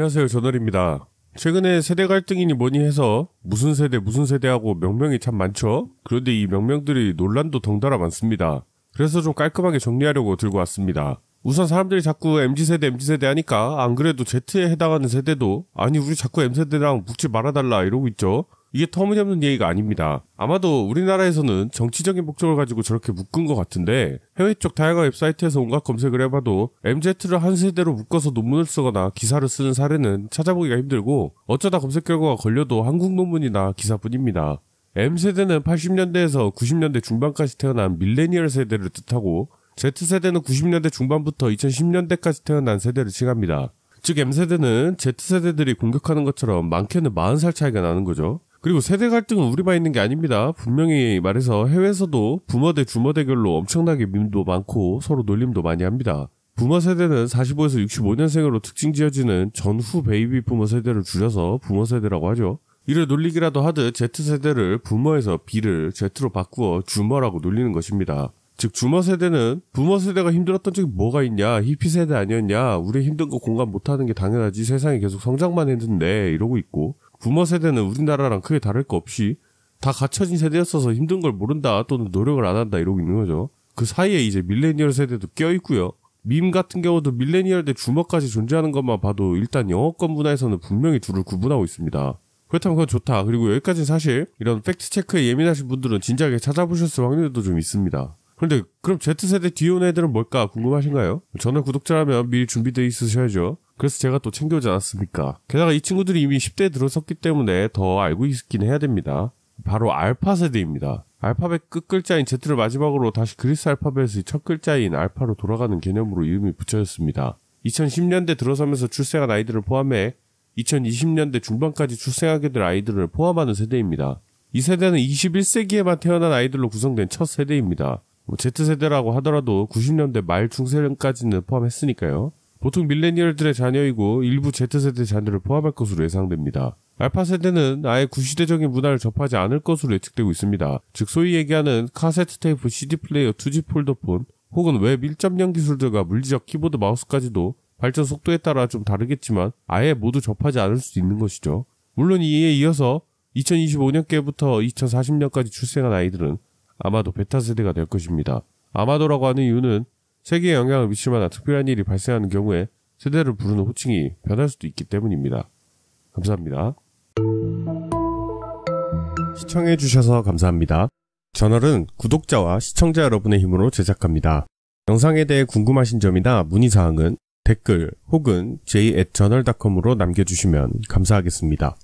안녕하세요. 저널입니다 최근에 세대 갈등이니 뭐니 해서 무슨 세대 무슨 세대하고 명명이 참 많죠. 그런데 이 명명들이 논란도 덩달아 많습니다. 그래서 좀 깔끔하게 정리하려고 들고 왔습니다. 우선 사람들이 자꾸 MZ세대 MZ세대 하니까 안 그래도 Z에 해당하는 세대도 아니 우리 자꾸 M세대랑 묶지 말아달라 이러고 있죠. 이게 터무니없는 얘기가 아닙니다. 아마도 우리나라에서는 정치적인 목적을 가지고 저렇게 묶은 것 같은데 해외 쪽 다양한 웹사이트에서 온갖 검색을 해봐도 MZ를 한 세대로 묶어서 논문을 쓰거나 기사를 쓰는 사례는 찾아보기가 힘들고 어쩌다 검색 결과가 걸려도 한국 논문이나 기사뿐입니다. M세대는 80년대에서 90년대 중반까지 태어난 밀레니얼 세대를 뜻하고 Z세대는 90년대 중반부터 2010년대까지 태어난 세대를 칭합니다. 즉 M세대는 Z세대들이 공격하는 것처럼 많게는 40살 차이가 나는 거죠. 그리고 세대 갈등은 우리만 있는 게 아닙니다. 분명히 말해서 해외에서도 부모 대 주모 대결로 엄청나게 밈도 많고 서로 놀림도 많이 합니다. 부모 세대는 45에서 65년생으로 특징 지어지는 전후 베이비 부모 세대를 줄여서 부모 세대라고 하죠. 이를 놀리기라도 하듯 Z세대를 부모에서 B를 Z로 바꾸어 주머라고 놀리는 것입니다. 즉 주머 세대는 부모 세대가 힘들었던 적이 뭐가 있냐 히피 세대 아니었냐 우리 힘든 거 공감 못하는 게 당연하지 세상이 계속 성장만 했는데 이러고 있고 부모 세대는 우리나라랑 크게 다를 거 없이 다 갖춰진 세대였어서 힘든 걸 모른다 또는 노력을 안 한다 이러고 있는 거죠. 그 사이에 이제 밀레니얼 세대도 껴있고요. 밈 같은 경우도 밀레니얼 대 주먹까지 존재하는 것만 봐도 일단 영어권 문화에서는 분명히 둘을 구분하고 있습니다. 그렇다면 그건 좋다. 그리고 여기까지는 사실 이런 팩트체크에 예민하신 분들은 진작에 찾아보셨을 확률도 좀 있습니다. 그런데 그럼 Z세대 뒤에 온 애들은 뭘까 궁금하신가요? 저는 구독자라면 미리 준비되어 있으셔야죠. 그래서 제가 또 챙겨오지 않았습니까? 게다가 이 친구들이 이미 10대에 들어섰기 때문에 더 알고 있긴 해야 됩니다. 바로 알파 세대입니다. 알파벳 끝 글자인 Z를 마지막으로 다시 그리스 알파벳의 첫 글자인 알파로 돌아가는 개념으로 이름이 붙여졌습니다. 2010년대 들어서면서 출생한 아이들을 포함해 2020년대 중반까지 출생하게 될 아이들을 포함하는 세대입니다. 이 세대는 21세기에만 태어난 아이들로 구성된 첫 세대입니다. 뭐 Z세대라고 하더라도 90년대 말 중세까지는 포함했으니까요. 보통 밀레니얼들의 자녀이고 일부 Z세대 자녀를 포함할 것으로 예상됩니다. 알파 세대는 아예 구시대적인 문화를 접하지 않을 것으로 예측되고 있습니다. 즉 소위 얘기하는 카세트 테이프, CD 플레이어, 2G 폴더폰 혹은 웹 1.0 기술들과 물리적 키보드 마우스까지도 발전 속도에 따라 좀 다르겠지만 아예 모두 접하지 않을 수 있는 것이죠. 물론 이에 이어서 2025년께부터 2040년까지 출생한 아이들은 아마도 베타 세대가 될 것입니다. 아마도라고 하는 이유는 세계에 영향을 미칠 만한 특별한 일이 발생하는 경우에 세대를 부르는 호칭이 변할 수도 있기 때문입니다. 감사합니다. 시청해주셔서 감사합니다. 저널은 구독자와 시청자 여러분의 힘으로 제작합니다. 영상에 대해 궁금하신 점이나 문의사항은 댓글 혹은 j at j o u r n a l c o m 으로 남겨주시면 감사하겠습니다.